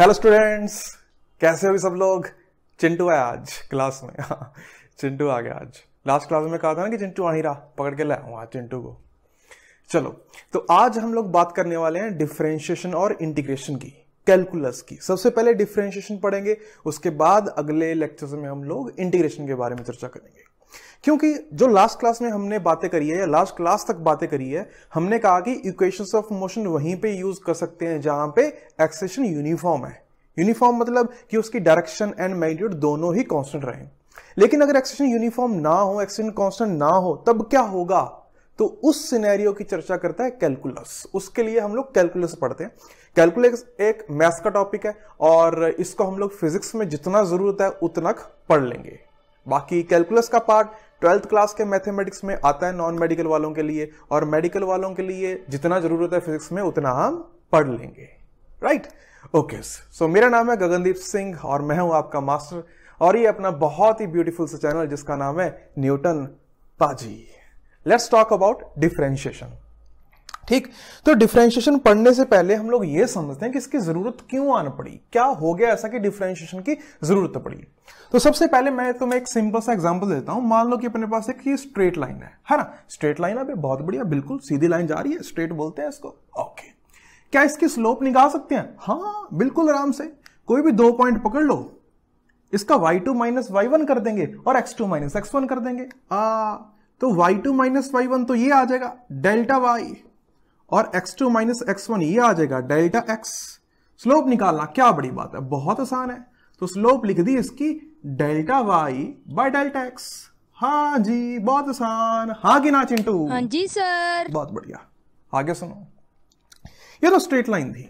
Hello students कैसे हो सब लोग चिंटू आया आज क्लास में चिंटू आ गया आज लास्ट क्लास में कहा था ना कि चिंटू आ ही रहा पकड़ के लाया हूँ आज चिंटू को चलो तो आज हम लोग बात करने वाले हैं डिफ्रेंशिएशन और इंटीग्रेशन की कैलकुलस की सबसे पहले डिफ्रेंशिएशन पढ़ेंगे उसके बाद अगले लेक्चर्स में हम लोग इंटीग्रेशन के बारे में चर्चा करेंगे क्योंकि जो लास्ट क्लास में हमने बातें करी है या लास्ट क्लास तक बातें करी है हमने कहा कि इक्वेशंस ऑफ मोशन वहीं पे यूज कर सकते हैं जहां पे एक्सेशन यूनिफॉर्म है यूनिफॉर्म मतलब कि उसकी डायरेक्शन एंड मैग्नीट्यूड दोनों ही कांस्टेंट रहे लेकिन अगर एक्सेशन यूनिफॉर्म ना हो एक्सेशन कांस्टेंट ना हो तब क्या होगा तो उस सिनेरियो की चर्चा करता है कैलकुलस उसके लिए हम लोग कैलकुलस पढ़ते हैं कैलकुलस एक मैथ्स का टॉपिक है और इसको हम लोग फिजिक्स में जितना जरूरत है उतना पढ़ लेंगे बाकी कैलकुलस का पार्ट ट्वेल्थ क्लास के मैथमेटिक्स में आता है नॉन मेडिकल वालों के लिए और मेडिकल वालों के लिए जितना जरूरत है फिजिक्स में उतना हम पढ़ लेंगे राइट ओके सो मेरा नाम है गगनदीप सिंह और मैं हूं आपका मास्टर और ये अपना बहुत ही ब्यूटीफुल सा चैनल जिसका नाम है न्यूटन पाजी लेट्स टॉक अबाउट डिफ्रेंशिएशन ठीक तो डिफ्रेंशिएशन पढ़ने से पहले हम लोग ये समझते हैं कि इसकी जरूरत क्यों आन पड़ी क्या हो गया ऐसा कि डिफ्रेंशिएशन की जरूरत पड़ी तो सबसे पहले मैं तुम्हें एक सिंपल सा एग्जांपल देता हूं मान लो कि अपने पास एक स्ट्रेट लाइन है है ना स्ट्रेट लाइन अभी बहुत बढ़िया बिल्कुल सीधी लाइन जा रही है स्ट्रेट बोलते हैं इसको ओके क्या इसकी स्लोप निकाल सकते हैं हाँ बिल्कुल आराम से कोई भी दो पॉइंट पकड़ लो इसका Y two minus Y one कर देंगे और X two minus X one कर देंगे आ, तो y2 to minus Y one तो ये आ जाएगा डेल्टा वाई और X two minus X one ये आ जाएगा डेल्टा एक्स स्लोप निकालना क्या बड़ी बात है बहुत आसान है तो स्लोप लिख दी इसकी delta Y by delta x हाँ जी बहुत आसान हाँ कि ना चिंटू हाँ जी सर बहुत बढ़िया आगे सुनो ये तो स्ट्रेट लाइन थी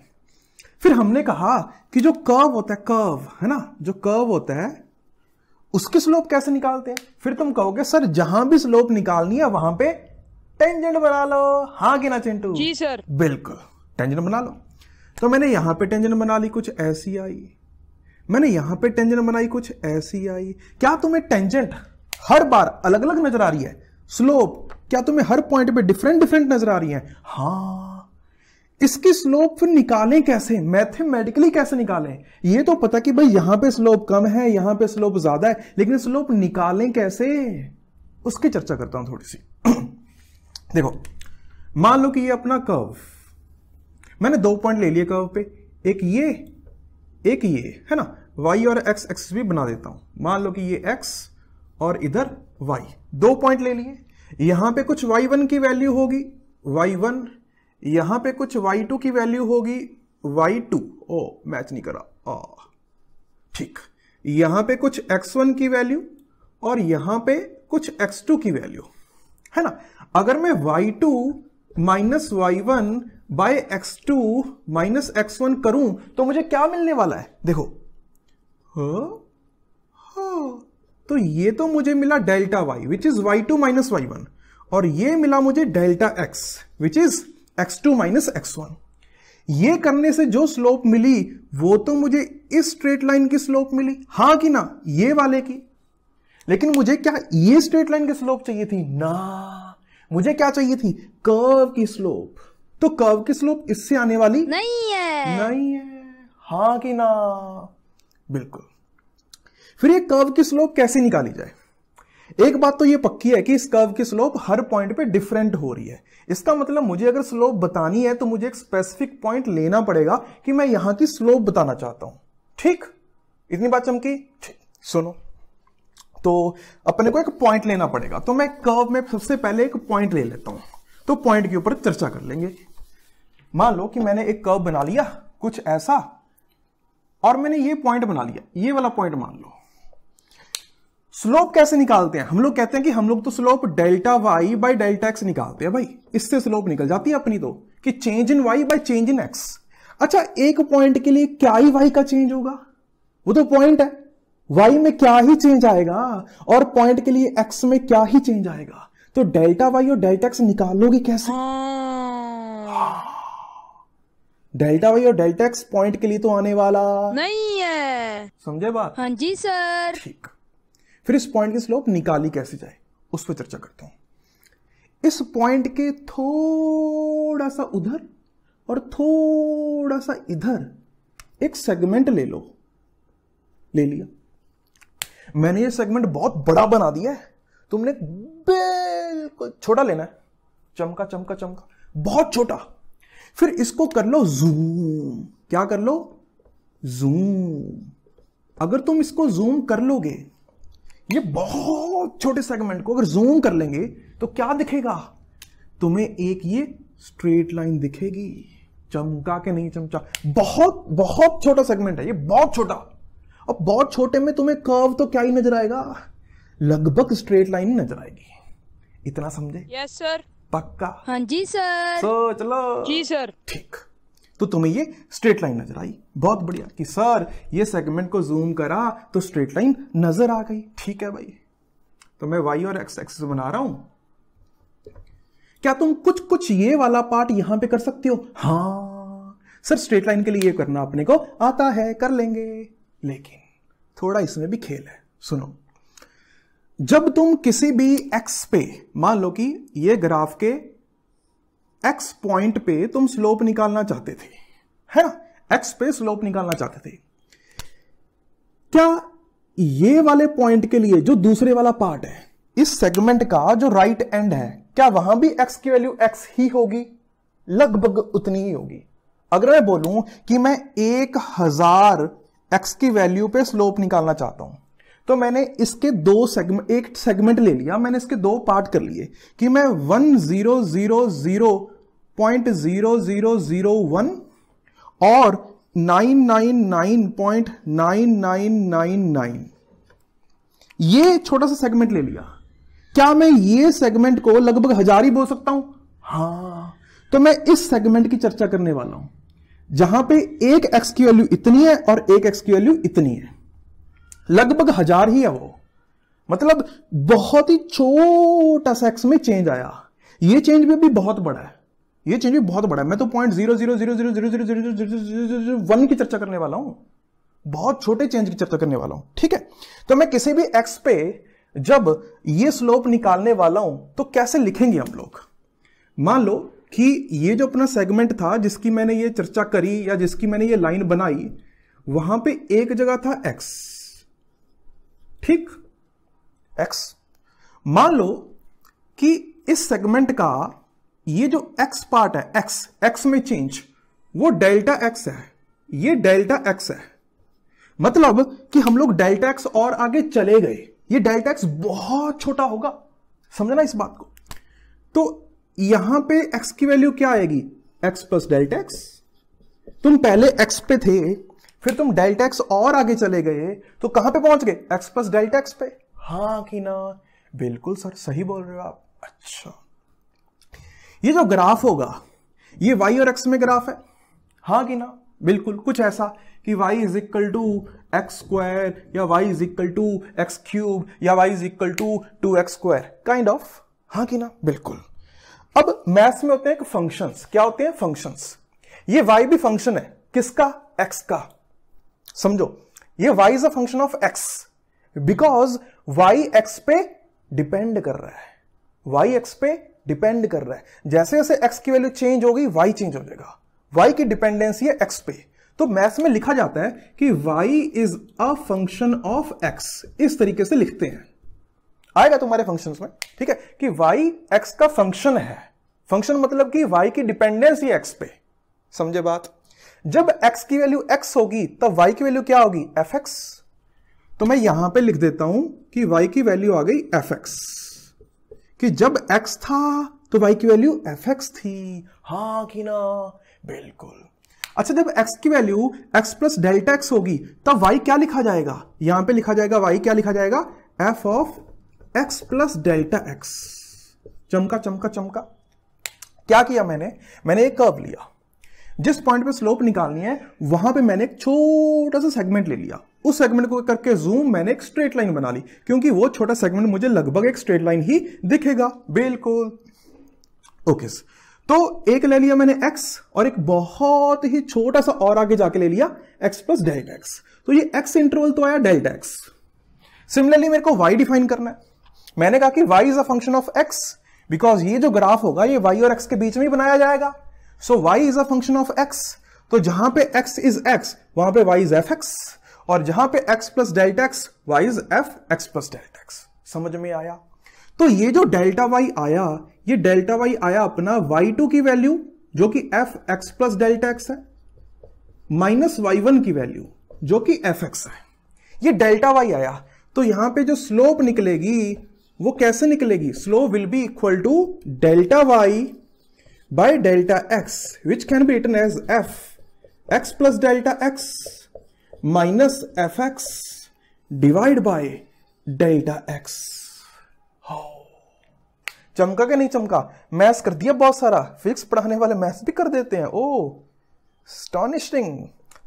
फिर हमने कहा कि जो कर्व होता है कर्व है ना जो कर्व होता है उसके स्लोप कैसे निकालते हैं फिर तुम कहोगे सर जहां भी स्लोप निकालनी है वहां पे टेंजेंट बना लो हाँ कि ना चिंटू जी सर बिल्कुल टेंजेंट बना लो तो मैंने यहाँ पे टेंजेंट बना ली कुछ ऐसी आई मैंने यहाँ पे टेंजेंट बनाई कुछ ऐसी आई क्या तुम्हें टेंजेंट हर बार अलग अलग नजर आ रही है स्लोप क्या तुम्हें हर पॉइंट पे डिफरेंट डिफरेंट नजर आ रही है हाँ इसकी स्लोप फिर निकालें कैसे मैथमेटिकली कैसे निकालें ये तो पता कि भाई यहां पे स्लोप कम है यहां पे स्लोप ज्यादा है लेकिन स्लोप निकालें कैसे उसकी चर्चा करता हूं थोड़ी सी देखो मान लो कि ये अपना कर्व मैंने दो पॉइंट ले लिए कर्व पे एक ये एक ये है ना वाई और एक्स एक्स भी बना देता हूं मान लो कि ये एक्स और इधर वाई दो पॉइंट ले लिए यहां पे कुछ वाई वन की वैल्यू होगी वाई वन यहां पे कुछ वाई टू की वैल्यू होगी वाई टू ओ मैच नहीं करा ठीक यहां पे कुछ एक्स वन की वैल्यू और यहां पे कुछ एक्स टू की वैल्यू है ना अगर मैं Y two minus Y one by X two minus X one करूं तो मुझे क्या मिलने वाला है देखो तो ये तो मुझे मिला delta Y which is Y two minus Y one और ये मिला मुझे delta X which is X two minus X one ये करने से जो स्लोप मिली वो तो मुझे इस स्ट्रेट लाइन की स्लोप मिली हाँ कि ना ये वाले की लेकिन मुझे क्या ये स्ट्रेट लाइन की स्लोप चाहिए थी ना मुझे क्या चाहिए थी कर्व की स्लोप तो कर्व की स्लोप इससे आने वाली नहीं है नहीं है हाँ कि ना बिल्कुल फिर ये कर्व की स्लोप कैसे निकाली जाए एक बात तो ये पक्की है कि इस कर्व की स्लोप हर पॉइंट पे डिफरेंट हो रही है इसका मतलब मुझे अगर स्लोप बतानी है तो मुझे एक स्पेसिफिक पॉइंट लेना पड़ेगा कि मैं यहां की स्लोप बताना चाहता हूं ठीक इतनी बात चमकी ठीक सुनो तो अपने को एक पॉइंट लेना पड़ेगा तो मैं कर्व में सबसे पहले एक पॉइंट ले लेता हूं तो पॉइंट के ऊपर चर्चा कर लेंगे मान लो कि मैंने एक कर्व बना लिया कुछ ऐसा और मैंने ये पॉइंट बना लिया ये वाला पॉइंट मान लो स्लोप कैसे निकालते हैं हम लोग कहते हैं कि हम लोग तो slope delta Y by delta X निकालते हैं भाई इससे स्लोप निकल जाती है अपनी तो कि change in Y by change in X अच्छा एक पॉइंट के लिए क्या ही वाई का चेंज होगा वो तो पॉइंट है वाई में क्या ही चेंज आएगा और पॉइंट के लिए एक्स में क्या ही चेंज आएगा तो डेल्टा वाई और डेल्टा एक्स निकालोगे कैसे डेल्टा हाँ। वाई और डेल्टा एक्स पॉइंट के लिए तो आने वाला नहीं है समझे बात हाँ जी सर ठीक फिर इस पॉइंट की स्लोप निकाली कैसे जाए उस पर चर्चा करता हूं इस पॉइंट के थोड़ा सा उधर और थोड़ा सा इधर एक सेगमेंट ले लो ले लिया मैंने ये सेगमेंट बहुत बड़ा बना दिया है तुमने बिल्कुल छोटा लेना है चमका चमका चमका बहुत छोटा फिर इसको कर लो जूम क्या कर लो जूम अगर तुम इसको जूम कर लोगे ये बहुत छोटे सेगमेंट को अगर जूम कर लेंगे तो क्या दिखेगा तुम्हें एक ये स्ट्रेट लाइन दिखेगी चमका के नहीं चमचा बहुत बहुत छोटा सेगमेंट है ये बहुत छोटा अब बहुत छोटे में तुम्हें कर्व तो क्या ही नजर आएगा लगभग स्ट्रेट लाइन नजर आएगी इतना समझे यस सर पक्का हाँ जी सर सो चलो जी सर ठीक तो तुम्हें ये स्ट्रेट लाइन नजर आई बहुत बढ़िया कि सर ये सेगमेंट को जूम करा तो स्ट्रेट लाइन नजर आ गई ठीक है भाई तो मैं वाई और एक्स एक्सिस बना रहा हूं क्या तुम कुछ कुछ ये वाला पार्ट यहां पे कर सकते हो हाँ सर स्ट्रेट लाइन के लिए ये करना अपने को आता है कर लेंगे लेकिन थोड़ा इसमें भी खेल है सुनो जब तुम किसी भी एक्स पे मान लो कि ये ग्राफ के एक्स पॉइंट पे तुम स्लोप निकालना चाहते थे है ना एक्स पे स्लोप निकालना चाहते थे क्या ये वाले पॉइंट के लिए जो दूसरे वाला पार्ट है इस सेगमेंट का जो राइट right एंड है क्या वहां भी x की वैल्यू x ही होगी लगभग उतनी ही होगी अगर मैं बोलूं कि मैं एक हजार एक्स की वैल्यू पे स्लोप निकालना चाहता हूं तो मैंने इसके दो सेगमेंट एक सेगमेंट ले लिया मैंने इसके दो पार्ट कर लिए कि मैं one zero zero zero point zero zero zero one और nine nine nine point nine nine nine nine ये छोटा सा सेगमेंट ले लिया क्या मैं ये सेगमेंट को लगभग हजार ही बोल सकता हूं हाँ तो मैं इस सेगमेंट की चर्चा करने वाला हूं जहां पे एक एक्स की वैल्यू इतनी है और एक एक्स की वैल्यू इतनी है लगभग हजार ही है वो मतलब बहुत ही छोटा सा एक्स में चेंज आया ये चेंज भी अभी बहुत बड़ा है ये चेंज भी बहुत बड़ा है मैं तो point zero zero zero zero zero zero zero zero zero zero zero one की चर्चा करने वाला हूं बहुत छोटे चेंज की चर्चा करने वाला हूं ठीक है तो मैं किसी भी एक्स पे जब ये स्लोप निकालने वाला हूं तो कैसे लिखेंगे हम लोग मान लो कि ये जो अपना सेगमेंट था जिसकी मैंने ये चर्चा करी या जिसकी मैंने ये लाइन बनाई वहां पे एक जगह था एक्स ठीक एक्स मान लो कि इस सेगमेंट का ये जो एक्स पार्ट है एक्स एक्स में चेंज वो डेल्टा एक्स है ये डेल्टा एक्स है मतलब कि हम लोग डेल्टा एक्स और आगे चले गए ये डेल्टा एक्स बहुत छोटा होगा समझना इस बात को तो यहां पे x की वैल्यू क्या आएगी x प्लस डेल्टा एक्स तुम पहले x पे थे फिर तुम डेल्टा एक्स और आगे चले गए तो कहां पे पहुंच गए x प्लस डेल्टा एक्स पे हाँ कि ना बिल्कुल सर सही बोल रहे हो आप अच्छा ये जो ग्राफ होगा ये y और x में ग्राफ है हाँ कि ना बिल्कुल कुछ ऐसा कि y is equal to x square या y is equal to x cube या y is equal to two x square kind of हाँ कि ना बिल्कुल अब मैथ्स में होते हैं फंक्शंस क्या होते हैं फंक्शंस ये वाई भी फंक्शन है किसका एक्स का समझो ये Y is a function of X because Y X पे डिपेंड कर रहा है वाई एक्स पे डिपेंड कर रहा है जैसे जैसे एक्स की वैल्यू चेंज होगी वाई चेंज हो जाएगा वाई की डिपेंडेंसी है एक्स पे तो मैथ्स में लिखा जाता है कि Y is a function of X इस तरीके से लिखते हैं आएगा तुम्हारे फंक्शंस में ठीक है कि वाई एक्स का फंक्शन है फंक्शन मतलब कि y की ही x पे समझे बात जब x की वैल्यू x होगी तब y की वैल्यू क्या होगी एफ एक्स तो मैं यहां पे लिख देता हूं कि y की वैल्यू आ गई एफ एक्स कि जब x था तो y की वैल्यू एफ एक्स थी हा कि ना बिल्कुल अच्छा जब x की value x plus delta X होगी तब y क्या लिखा जाएगा यहां पे लिखा जाएगा y क्या लिखा जाएगा F of x plus delta x चमका चमका चमका क्या किया मैंने मैंने एक कर्व लिया जिस पॉइंट पे स्लोप निकालनी है वहां पे मैंने एक छोटा सा सेगमेंट ले लिया उस सेगमेंट को करके जूम मैंने एक स्ट्रेट लाइन बना ली क्योंकि वो छोटा सेगमेंट मुझे लगभग एक स्ट्रेट लाइन ही दिखेगा बिल्कुल ओके तो एक ले लिया मैंने एक्स और एक बहुत ही छोटा सा और आगे जाके ले लिया एक्स प्लस डेल्टा एक्स तो ये एक्स इंटरवल तो आया डेल्टा एक्स सिमिलरली मेरे को वाई डिफाइन करना है मैंने कहा कि Y is a function of X because ये जो ग्राफ होगा ये वाई और एक्स के बीच में ही बनाया जाएगा so Y is a function of X तो जहां पे x इज x वहां पे y इज एफ एक्स और जहां पे x plus delta X Y is F x plus delta X समझ में आया तो ये जो डेल्टा y आया ये डेल्टा y आया अपना y2 की वैल्यू जो कि F x plus delta x है माइनस y1 की वैल्यू जो कि एफ एक्स है ये डेल्टा y आया तो यहां पे जो स्लोप निकलेगी वो कैसे निकलेगी slope will be equal to delta Y by delta X which can be written as F x plus delta x minus F x divide by delta x चमका क्या नहीं चमका मैथ्स कर दिया बहुत सारा फिजिक्स पढ़ाने वाले मैथ्स भी कर देते हैं ओ oh, स्टॉनिशिंग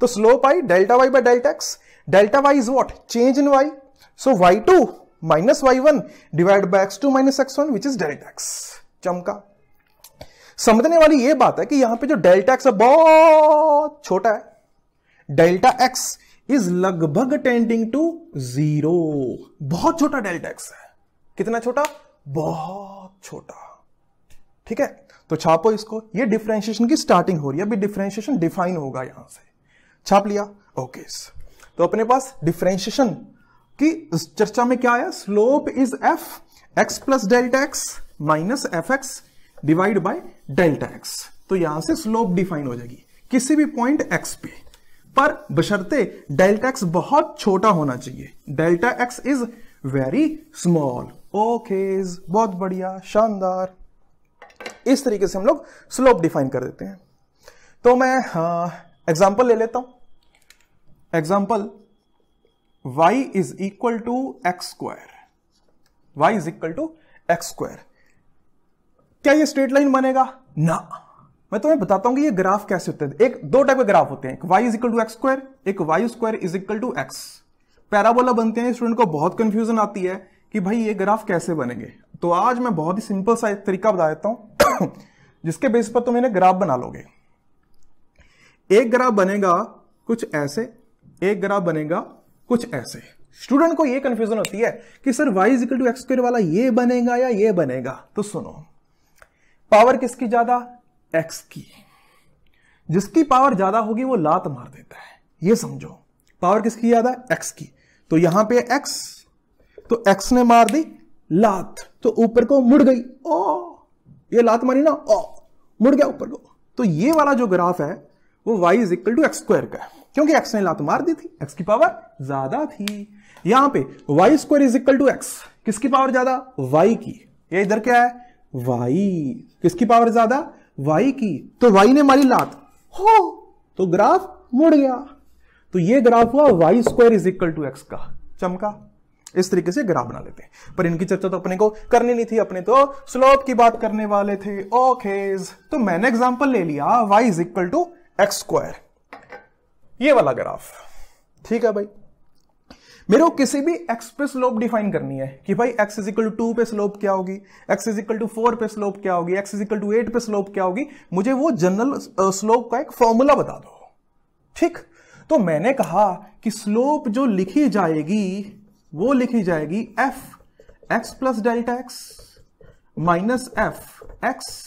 तो slope I delta Y by delta X delta Y is what change in Y so Y two minus Y one divide by X two minus X one which is delta x चमका समझने वाली यह बात है कि यहां पे जो डेल्टा एक्स है बहुत छोटा है डेल्टा एक्स इज लगभग टेंडिंग टू जीरो बहुत छोटा डेल्टा एक्स है कितना छोटा बहुत छोटा ठीक है तो छापो इसको ये डिफरेंशिएशन की स्टार्टिंग हो रही है अभी डिफरेंशिएशन डिफाइन होगा यहां से छाप लिया ओके तो अपने पास डिफरेंशिएशन कि इस चर्चा में क्या आया slope is F x plus delta x minus F x divide by delta x तो यहां से स्लोप डिफाइन हो जाएगी किसी भी पॉइंट एक्स पे पर बशर्ते डेल्टा एक्स बहुत छोटा होना चाहिए delta X is very small okay बहुत बढ़िया शानदार इस तरीके से हम लोग स्लोप डिफाइन कर देते हैं तो मैं एग्जाम्पल हाँ, ले लेता हूं example y is equal to x square. y is equal to x square. क्या ये स्ट्रेट लाइन बनेगा ना मैं तुम्हें बताता हूं कि ये ग्राफ कैसे होते हैं एक दो टाइप के ग्राफ होते हैं एक y is equal to x square एक y square is equal to X parabola बनते हैं स्टूडेंट को बहुत कंफ्यूजन आती है कि भाई ये ग्राफ कैसे बनेंगे तो आज मैं बहुत ही सिंपल सा तरीका बता देता हूं जिसके बेस पर तुम इन्हें ग्राफ बना लोगे एक ग्राफ बनेगा कुछ ऐसे एक ग्राफ बनेगा कुछ ऐसे स्टूडेंट को ये कंफ्यूजन होती है कि सर y इजिकल टू एक्सक्र वाला ये बनेगा या ये बनेगा तो सुनो पावर किसकी ज्यादा x की जिसकी पावर ज्यादा होगी वो लात मार देता है ये समझो पावर किसकी ज्यादा x की तो यहां पे x तो x ने मार दी लात तो ऊपर को मुड़ गई ओ ये लात मारी ना ओ मुड़ गया ऊपर को तो ये वाला जो ग्राफ है वो Y is equal to x square का है क्योंकि एक्स ने लात मार दी थी एक्स की पावर ज्यादा थी यहां पे Y square is equal to X किसकी पावर ज्यादा वाई की ये इधर क्या है वाई किसकी पावर ज्यादा वाई की तो वाई ने मारी लात हो तो ग्राफ मुड़ गया तो ये ग्राफ हुआ y square is equal to x का चमका इस तरीके से ग्राफ बना लेते हैं पर इनकी चर्चा तो अपने को करनी नहीं थी अपने तो स्लोप की बात करने वाले थे ओके तो मैंने एग्जांपल ले लिया y is equal to x square ये वाला ग्राफ ठीक है भाई मेरे को किसी भी एक्स पे स्लोप डिफाइन करनी है कि भाई x is equal to two पे स्लोप क्या होगी x is equal to four पे स्लोप क्या होगी x is equal to eight पे स्लोप क्या होगी मुझे वो जनरल स्लोप uh, का एक फॉर्मूला बता दो ठीक तो मैंने कहा कि स्लोप जो लिखी जाएगी वो लिखी जाएगी f x plus delta x minus F x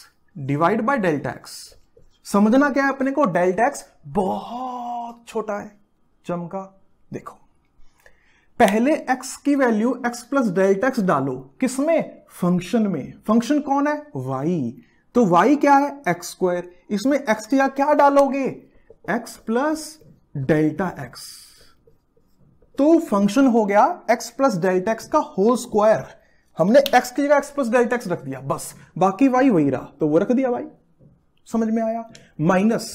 divide by delta x समझना क्या है अपने को डेल्टा एक्स बहुत बहुत छोटा है चमका देखो पहले x की value x plus delta x डालो किसमें फंक्शन में फंक्शन कौन है y तो y क्या है एक्स स्क्वायर इसमें x या क्या डालोगे x प्लस डेल्टा x तो फंक्शन हो गया x प्लस डेल्टा x का होल स्क्वायर हमने x की जगह x प्लस डेल्टा x रख दिया बस बाकी y वही रहा तो वो रख दिया भाई समझ में आया माइनस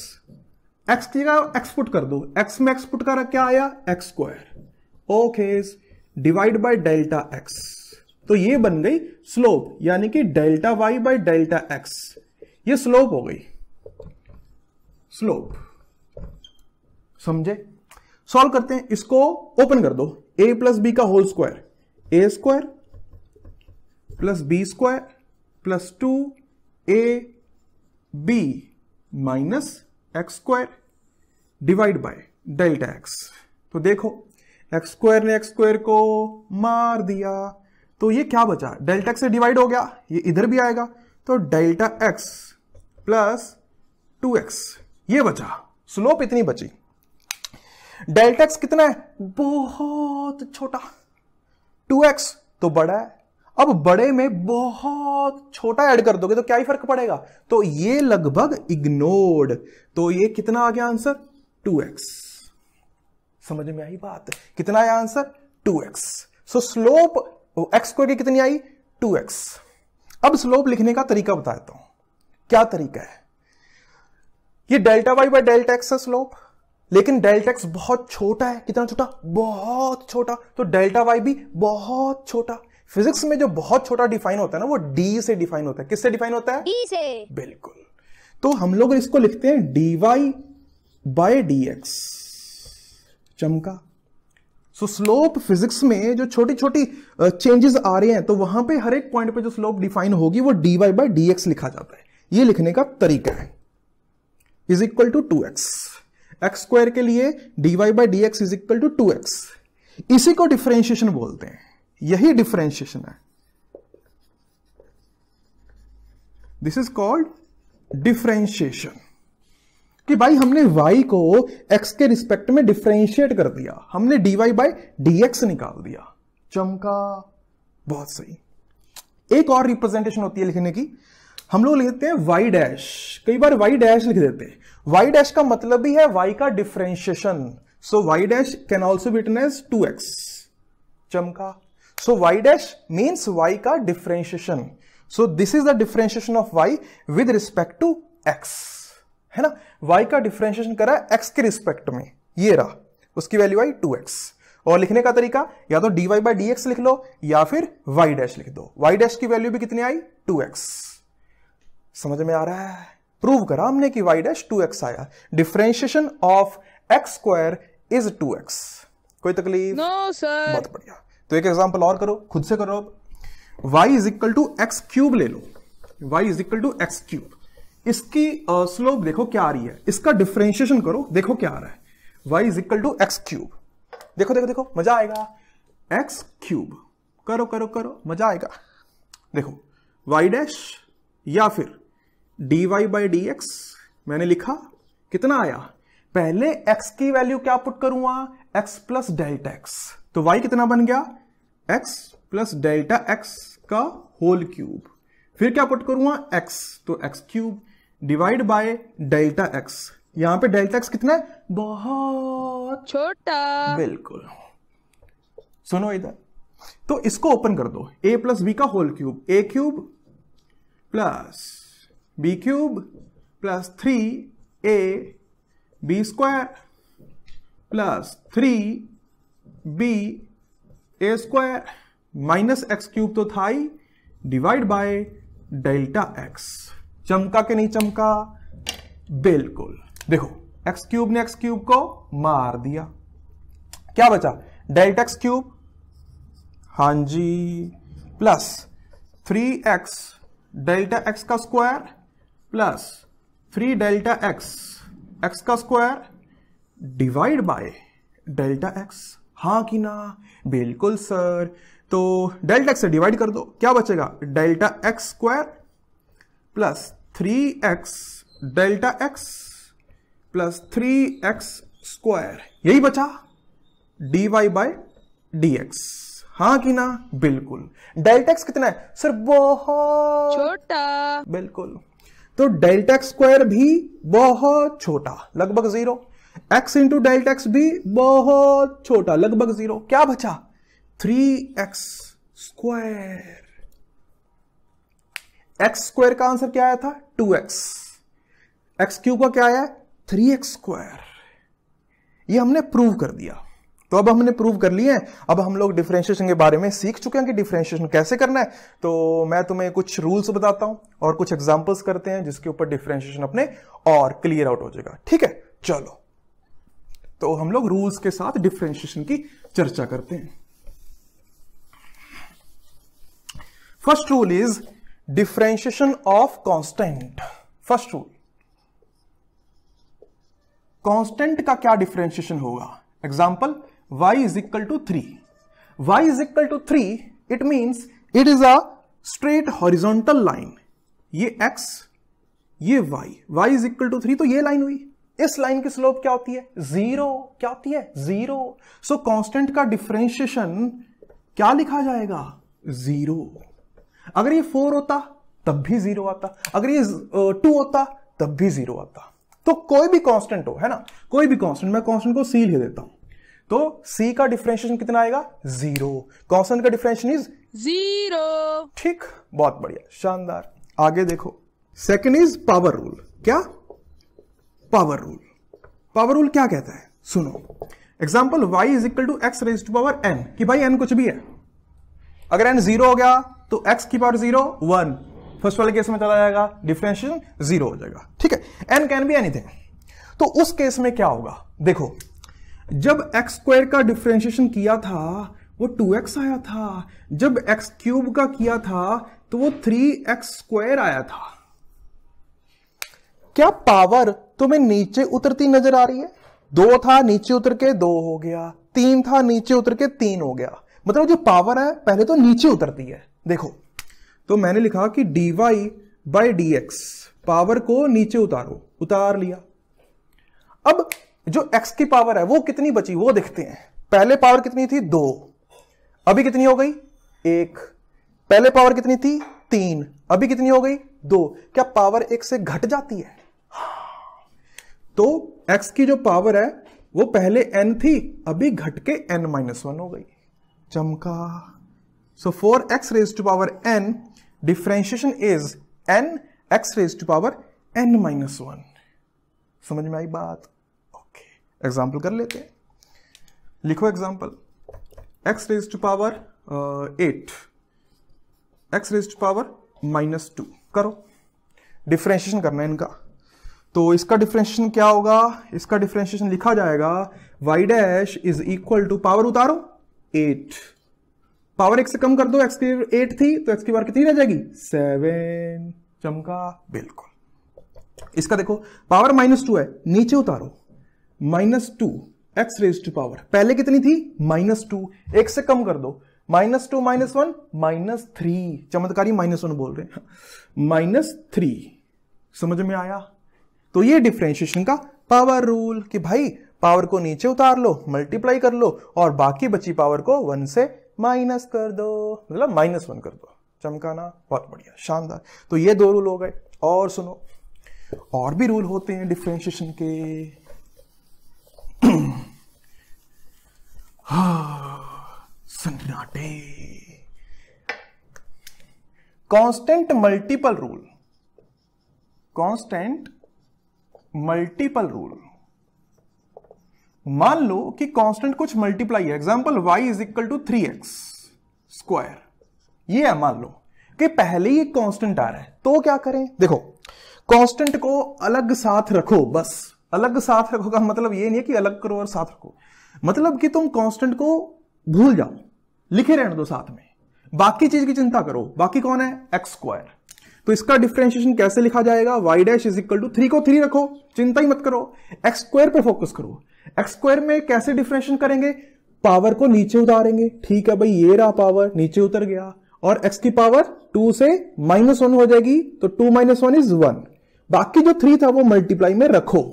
एक्स की जगह एक्स पुट कर दो एक्स में एक्स पुट कर क्या आया x square okay divide by delta x तो ये बन गई स्लोप यानी कि delta Y by delta x ये स्लोप हो गई स्लोप समझे सॉल्व करते हैं इसको ओपन कर दो ए प्लस बी का whole square a square plus b square plus two a b minus x square divide by delta x तो देखो एक्स स्क्वायर ने एक्स स्क्वायर को मार दिया तो ये क्या बचा डेल्टा एक्स से डिवाइड हो गया ये इधर भी आएगा तो delta x plus two x ये बचा स्लोप इतनी बची डेल्टा एक्स कितना है बहुत छोटा टू एक्स तो बड़ा है अब बड़े में बहुत छोटा ऐड कर दोगे तो क्या ही फर्क पड़ेगा तो ये लगभग इग्नोर्ड तो ये कितना आ गया आंसर 2x समझ में आई बात कितना आया आंसर 2x सो स्लोप एक्स को कितनी आई 2x अब स्लोप लिखने का तरीका बता देता हूं क्या तरीका है ये delta Y by delta x है स्लोप लेकिन डेल्टा एक्स बहुत छोटा है कितना छोटा बहुत छोटा तो डेल्टा वाई भी बहुत छोटा फिजिक्स में जो बहुत छोटा डिफाइन होता है ना वो डी से डिफाइन होता है किससे डिफाइन होता है से बिल्कुल तो हम लोग इसको लिखते हैं d y by d x चमका सो स्लोप फिजिक्स में जो छोटी छोटी चेंजेस आ रहे हैं तो वहां पे हर एक पॉइंट पे जो स्लोप डिफाइन होगी वो d y by d x लिखा जाता है ये लिखने का तरीका है is equal to two x x square के लिए d y by d x is equal to two x इसी को डिफ्रेंशिएशन बोलते हैं यही डिफ्रेंशिएशन है दिस इज कॉल्ड डिफ्रेंशिएशन कि भाई हमने y को x के रिस्पेक्ट में डिफ्रेंशिएट कर दिया हमने dy वाई बाई डी निकाल दिया चमका बहुत सही एक और रिप्रेजेंटेशन होती है लिखने की हम लोग लिखते हैं y डैश कई बार y डैश लिख देते हैं y डैश का मतलब भी है y का differentiation so y dash can also written as two x चमका so y dash means y का differentiation so this is the differentiation of y with respect to x है ना वाई का डिफ्रेंशिएशन करा है एक्स के रिस्पेक्ट में ये रहा उसकी वैल्यू आई टू एक्स और लिखने का तरीका या तो dy बाई डी लिख लो या फिर y डैश लिख दो y डैश की वैल्यू भी कितनी आई 2x समझ में आ रहा है प्रूव करा हमने कि y डैश टू आया differentiation of x square is two कोई तकलीफ नो सर बहुत बढ़िया तो एक एग्जाम्पल और करो खुद से करो y y is equal to x cube ले लो y is equal to x cube इसकी स्लोप uh, देखो क्या आ रही है इसका डिफ्रेंशिएशन करो देखो क्या आ रहा है y is equal to x cube देखो देखो देखो मजा आएगा एक्स क्यूब करो करो करो मजा आएगा देखो वाई डैश या फिर d y by d x मैंने लिखा कितना आया पहले x की वैल्यू क्या पुट करूंगा x प्लस डेल्टा एक्स तो y कितना बन गया x प्लस डेल्टा x का होल क्यूब फिर क्या पुट करूंगा x तो x cube divide by delta x यहां पे डेल्टा x कितना है बहुत छोटा बिल्कुल सुनो इधर तो इसको ओपन कर दो a प्लस बी का whole cube a cube plus b cube plus three a b square plus three b a square minus x cube तो था ही डिवाइड बाय डेल्टा एक्स चमका के नहीं चमका बिल्कुल देखो एक्स क्यूब ने एक्स क्यूब को मार दिया क्या बचा डेल्टा एक्स क्यूब हां जी plus three x delta x का square plus three delta x x का square divide by delta x हाँ कि ना बिल्कुल सर तो डेल्टा एक्स से डिवाइड कर दो क्या बचेगा delta x square plus three x delta x plus three x square यही बचा d y by d x हाँ कि ना बिल्कुल डेल्टा एक्स कितना है सर बहुत छोटा बिल्कुल तो डेल्टा एक्स स्क्वायर भी बहुत छोटा लगभग zero x into delta x भी बहुत छोटा लगभग जीरो क्या बचा three x square x square का आंसर क्या आया था टू एक्स एक्स क्यूब का क्या आया थ्री एक्स स्क्वायर यह हमने प्रूव कर दिया तो अब हमने प्रूव कर लिया है अब हम लोग डिफ्रेंशिएशन के बारे में सीख चुके हैं कि डिफ्रेंशिएशन कैसे करना है तो मैं तुम्हें कुछ रूल्स बताता हूं और कुछ एग्जांपल्स करते हैं जिसके ऊपर डिफ्रेंशिएशन अपने और क्लियर आउट हो जाएगा ठीक है चलो तो हम लोग रूल्स के साथ डिफ्रेंशिएशन की चर्चा करते हैं first rule is differentiation of constant first rule constant का क्या डिफ्रेंशिएशन होगा example y is equal to three y is equal to three it means it is a straight horizontal line ये x ये y y is equal to three तो ये line हुई इस line की स्लोप क्या होती है जीरो क्या होती है जीरो सो so, कांस्टेंट का डिफरेंशिएशन क्या लिखा जाएगा जीरो अगर ये फोर होता तब भी जीरो आता अगर ये टू होता तब भी जीरो आता तो कोई भी कांस्टेंट हो है ना कोई भी कांस्टेंट मैं कांस्टेंट को सी ले देता हूं तो सी का डिफरेंशिएशन कितना आएगा जीरो कांस्टेंट का डिफ्रेंशिएशन इज जीरो ठीक बहुत बढ़िया शानदार आगे देखो सेकंड इज पावर रूल क्या पावर रूल पावर रूल क्या कहता है सुनो example y is equal to x raise to power n कि भाई एन कुछ भी है अगर एन जीरो हो गया तो एक्स की पावर जीरो वन फर्स्ट वाले केस में चला जाएगा डिफ्रेंशिएशन जीरो हो जाएगा ठीक है एन कैन बी एनीथिंग तो उस केस में क्या होगा देखो जब एक्स स्क्वायर का डिफ्रेंशिएशन किया था वो 2x आया था जब एक्स क्यूब का किया था तो वो 3x स्क्वायर आया था क्या पावर तुम्हें नीचे उतरती नजर आ रही है दो था नीचे उतर के दो हो गया तीन था नीचे उतर के तीन हो गया मतलब जो पावर है पहले तो नीचे उतरती है देखो तो मैंने लिखा कि d y by d x power को नीचे उतारो उतार लिया अब जो एक्स की पावर है वो कितनी बची वो देखते हैं पहले पावर कितनी थी दो अभी कितनी हो गई एक पहले पावर कितनी थी तीन अभी कितनी हो गई दो क्या पावर एक से घट जाती है तो x की जो पावर है वो पहले n थी अभी घट के n माइनस वन हो गई चमका so four x raise to power n differentiation is n x raise to power n minus one समझ में आई बात ओके एग्जाम्पल कर लेते हैं लिखो example x raise to power eight x raise to power minus two करो differentiation करना है इनका तो इसका डिफ्रेंशिएशन क्या होगा इसका डिफ्रेंशिएशन लिखा जाएगा y dash is equal to power उतारो एट पावर एक से कम कर दो एक्स की एट थी तो एक्स की बार कितनी रह जाएगी सेवन चमका बिल्कुल इसका देखो पावर माइनस टू है नीचे उतारो minus two x raise to power पहले कितनी थी माइनस टू एक से कम कर दो minus two minus one minus three चमत्कारी माइनस वन बोल रहे हैं माइनस थ्री समझ में आया तो ये डिफ्रेंशिएशन का पावर रूल कि भाई पावर को नीचे उतार लो मल्टीप्लाई कर लो और बाकी बची पावर को वन से माइनस कर दो मतलब माइनस वन कर दो चमकाना बहुत बढ़िया शानदार तो ये दो रूल हो गए और सुनो और भी रूल होते हैं डिफ्रेंशिएशन के हाँ, सन्नाटे constant multiple rule constant multiple rule मान लो कि कांस्टेंट कुछ मल्टीप्लाई है example y is equal to three x square ये है मान लो कि पहले ही कांस्टेंट आ रहा है तो क्या करें देखो कांस्टेंट को अलग साथ रखो बस अलग साथ रखो का मतलब ये नहीं है कि अलग करो और साथ रखो मतलब कि तुम कांस्टेंट को भूल जाओ लिखे रहने दो साथ में बाकी चीज की चिंता करो बाकी कौन है एक्स स्क्वायर तो इसका डिफ्रेंशिएशन कैसे लिखा जाएगा y dash is equal to three को थ्री रखो चिंता ही मत करो एक्स स्क्वायर पर फोकस करो एक्स स्क्वायर में कैसे डिफ्रेंशिएशन करेंगे पावर को नीचे उतारेंगे ठीक है भाई ये रहा पावर नीचे उतर गया और एक्स की पावर टू से माइनस वन हो जाएगी तो two minus one is one बाकी जो थ्री था वो मल्टीप्लाई में रखो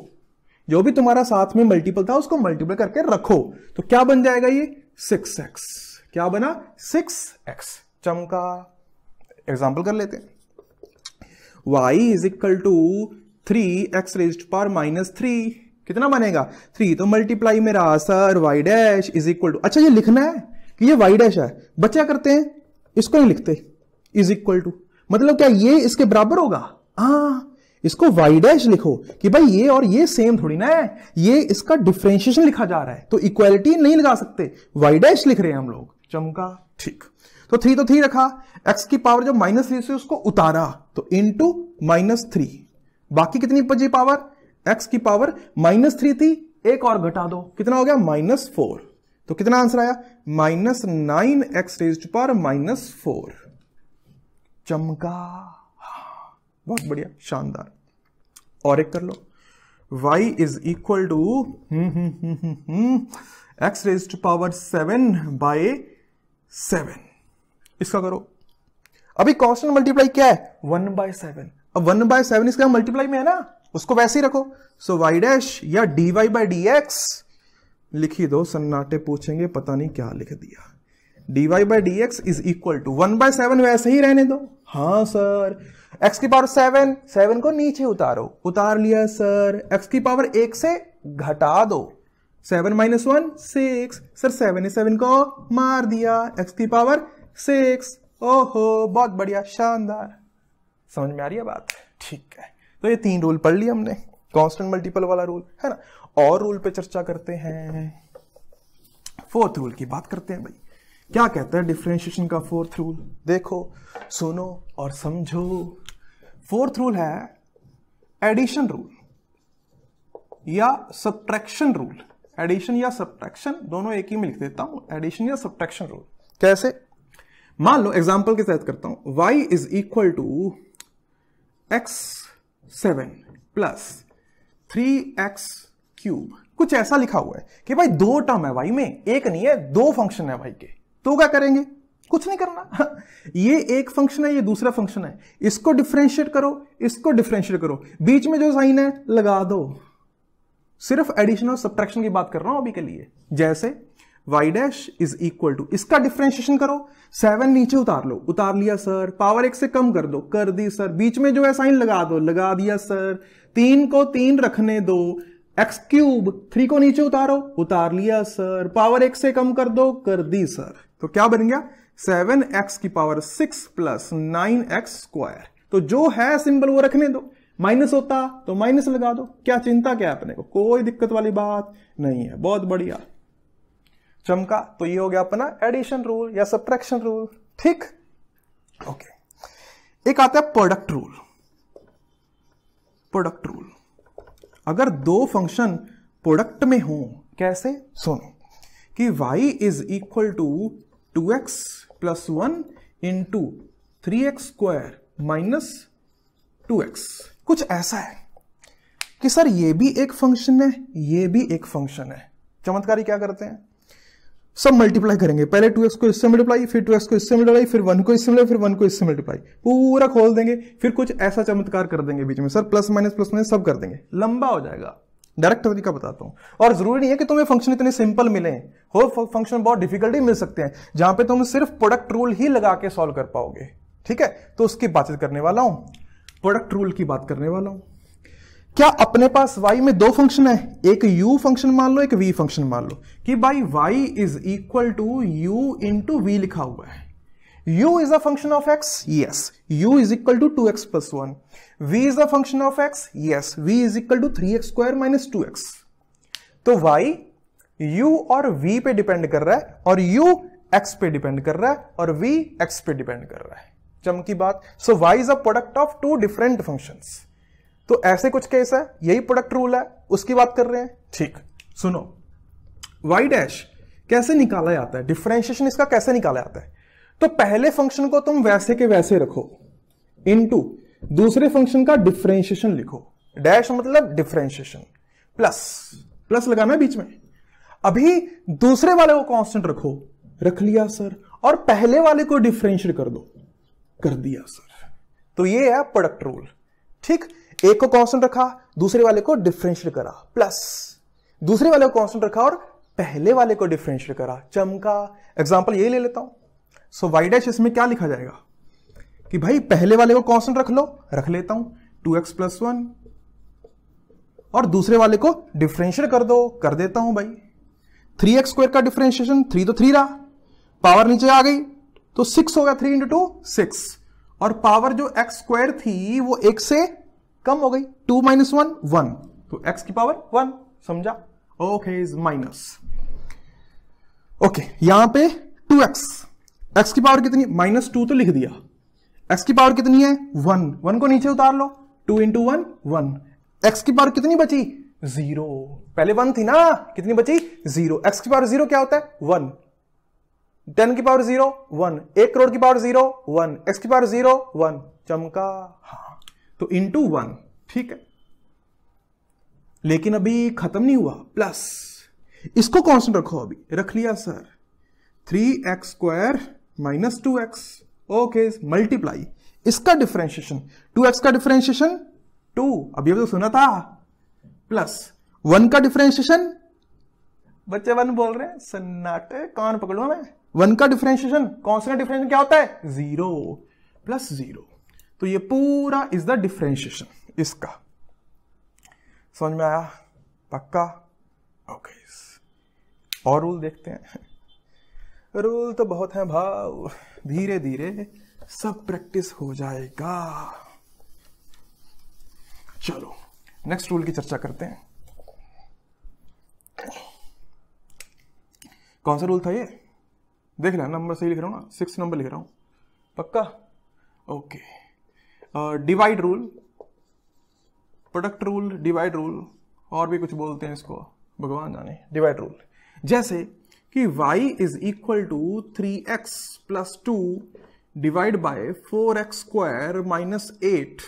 जो भी तुम्हारा साथ में मल्टीपल था उसको मल्टीप्लाई करके रखो तो क्या बन जाएगा ये सिक्स एक्स क्या बना सिक्स एक्स चमका एग्जाम्पल कर लेते हैं y is equal to three x raise power minus three कितना बनेगा थ्री तो मल्टीप्लाई में रहा sir y dash is equal to अच्छा ये लिखना है कि ये वाई डैश है बच्चा करते हैं इसको नहीं लिखते इज इक्वल टू मतलब क्या ये इसके बराबर होगा हाँ इसको y डैश लिखो कि भाई ये और ये सेम थोड़ी ना है ये इसका डिफ्रेंशिएशन लिखा जा रहा है तो इक्वालिटी नहीं लगा सकते y डैश लिख रहे हैं हम लोग चमका ठीक तो थ्री तो थ्री रखा एक्स की पावर जब माइनस थ्री से उसको उतारा तो इन टू माइनस थ्री बाकी कितनी बची पावर एक्स की पावर माइनस थ्री थी एक और घटा दो कितना हो गया माइनस फोर तो कितना आंसर आया minus nine x raise power minus four चमका बहुत बढ़िया शानदार और एक कर लो y is equal to x raise to power seven by seven इसका करो अभी कॉन्स्टेंट मल्टीप्लाई क्या है वन बाय सेवन अब वन बाय सेवन इसका मल्टीप्लाई में है ना उसको वैसे ही रखो सो वाई डैश या d y by d x लिखी दो सन्नाटे पूछेंगे पता नहीं क्या लिख दिया d y by d x is equal to one by seven वैसे ही रहने दो हाँ सर एक्स की पावर सेवन सेवन को नीचे उतारो उतार लिया सर एक्स की पावर एक से घटा दो seven minus one six sir seven seven को मार दिया एक्स की पावर सिक्स ओहो बहुत बढ़िया शानदार समझ में आ रही है बात ठीक है तो ये तीन रूल पढ़ लिया हमने कॉन्स्टेंट मल्टीपल वाला रूल है ना और रूल पे चर्चा करते हैं फोर्थ रूल की बात करते हैं भाई क्या कहते हैं डिफ्रेंशिएशन का फोर्थ रूल देखो सुनो और समझो फोर्थ रूल है एडिशन रूल या सब्ट्रैक्शन रूल एडिशन या सब्ट्रैक्शन दोनों एक ही में लिख देता हूं एडिशन या सब्ट्रैक्शन रूल कैसे मान लो एग्जाम्पल के साथ करता हूं y is equal to x seven plus three x cube कुछ ऐसा लिखा हुआ है कि भाई दो टर्म है वाई में एक नहीं है दो फंक्शन है वाई के तो क्या करेंगे कुछ नहीं करना ये एक फंक्शन है ये दूसरा फंक्शन है इसको डिफ्रेंशिएट करो इसको डिफ्रेंशिएट करो बीच में जो साइन है लगा दो सिर्फ एडिशन और सब्ट्रैक्शन की बात कर रहा हूं अभी के लिए जैसे y dash is equal to इसका डिफ्रेंशिएशन करो सेवन नीचे उतार लो उतार लिया सर पावर एक से कम कर दो कर दी सर बीच में जो है साइन लगा दो लगा दिया सर तीन को तीन रखने दो एक्स क्यूब थ्री को नीचे उतारो उतार लिया सर पावर एक से कम कर दो कर दी सर तो क्या बन गया सेवन एक्स की power six plus nine x square तो जो है सिंबल वो रखने दो माइनस होता तो माइनस लगा दो क्या चिंता क्या है अपने को कोई दिक्कत वाली बात नहीं है बहुत बढ़िया चमका तो ये हो गया अपना एडिशन रूल या सब्ट्रैक्शन रूल ठीक ओके एक आता है प्रोडक्ट रूल प्रोडक्ट रूल अगर दो फंक्शन प्रोडक्ट में हो कैसे सुनो कि y is equal to two x plus one into three x square minus two x कुछ ऐसा है कि सर ये भी एक फंक्शन है ये भी एक फंक्शन है चमत्कारी क्या करते हैं सब मल्टीप्लाई करेंगे पहले टू एक्स को इससे मल्टीप्लाई फिर टू एक्स को इससे मल्टीप्लाई फिर वन को इससे मल्टीप्लाई फिर वन को इससे मल्टीप्लाई पूरा खोल देंगे फिर कुछ ऐसा चमत्कार कर देंगे बीच में sir plus minus plus minus सब कर देंगे लंबा हो जाएगा डायरेक्ट तरीका बताता हूं और जरूरी नहीं है कि तुम्हें फंक्शन इतने सिंपल मिले हो फंक्शन बहुत डिफिकल्टी मिल सकते हैं जहां पे तुम सिर्फ प्रोडक्ट रूल ही लगा के सॉल्व कर पाओगे ठीक है तो उसकी बातचीत करने वाला हूं प्रोडक्ट रूल की बात करने वाला हूं क्या अपने पास y में दो फंक्शन है एक u फंक्शन मान लो एक v फंक्शन मान लो कि भाई y is equal to u to v लिखा हुआ है u is a function of x yes u equal to two x plus one v is a function of x yes v to three x square minus two x तो y u और v पे depend कर रहा है और u x पे depend कर रहा है और v x पे डिपेंड कर रहा है चमकी बात so y is a product of two different functions तो ऐसे कुछ केस है यही प्रोडक्ट रूल है उसकी बात कर रहे हैं ठीक सुनो वाई डैश कैसे निकाला जाता है डिफ्रेंशिएशन इसका कैसे निकाला जाता है तो पहले फंक्शन को तुम वैसे के वैसे रखो इनटू दूसरे फंक्शन का डिफ्रेंशिएशन लिखो डैश मतलब डिफ्रेंशिएशन प्लस प्लस लगाना बीच में अभी दूसरे वाले को कांस्टेंट रखो रख लिया सर और पहले वाले को डिफ्रेंशिएट कर दो कर दिया सर तो ये है प्रोडक्ट रूल ठीक एक को कांस्टेंट रखा दूसरे वाले को डिफ्रेंशिएट करा प्लस दूसरे वाले को कांस्टेंट रखा और पहले वाले को डिफ्रेंशिएट करा चमका एग्जाम्पल यही ले लेता हूं सो so, डैश इसमें क्या लिखा जाएगा कि भाई पहले वाले को कांस्टेंट रख लो रख लेता हूं टू एक्स प्लस वन और दूसरे वाले को डिफ्रेंशिएट कर दो कर देता हूं भाई थ्री एक्स स्क्वायर का डिफ्रेंशिएशन थ्री तो थ्री रहा पावर नीचे आ गई तो सिक्स हो गया थ्री इंटू टू सिक्स और पावर जो एक्स स्क्वायर थी वो एक से कम हो गई टू माइनस वन वन तो एक्स की पावर वन समझा ओके इज माइनस ओके यहां पे टू एक्स एक्स की पावर कितनी माइनस टू तो लिख दिया एक्स की पावर कितनी है वन वन को नीचे उतार लो two into one one x की पावर कितनी बची जीरो पहले वन थी ना कितनी बची जीरो एक्स की पावर जीरो क्या होता है वन टेन की पावर जीरो वन एक करोड़ की पावर जीरो वन एक्स की पावर जीरो वन चमका हाँ तो इंटू वन ठीक है लेकिन अभी खत्म नहीं हुआ प्लस इसको कॉन्स्टेंट रखो अभी रख लिया sir three x square minus two x okay multiply इसका डिफ्रेंशिएशन टू एक्स का डिफ्रेंशिएशन टू अभी अभी तो सुना था प्लस वन का डिफ्रेंशिएशन बच्चे वन बोल रहे हैं सन्नाटे कौन पकड़ू मैं वन का डिफ्रेंशिएशन कौन सा डिफरेंशिएशन क्या होता है जीरो प्लस जीरो तो ये पूरा इज द डिफ्रेंशिएशन इसका समझ में आया पक्का ओके और रूल देखते हैं रूल तो बहुत है भाव धीरे धीरे सब प्रैक्टिस हो जाएगा चलो नेक्स्ट रूल की चर्चा करते हैं कौन सा रूल था ये देख लेना नंबर सही लिख रहा हूँ ना सिक्स नंबर लिख रहा हूं पक्का okay okay. Divide rule product rule divide rule और भी कुछ बोलते हैं इसको भगवान जाने डिवाइड रूल जैसे कि y is equal to three x plus two divide by four x square minus eight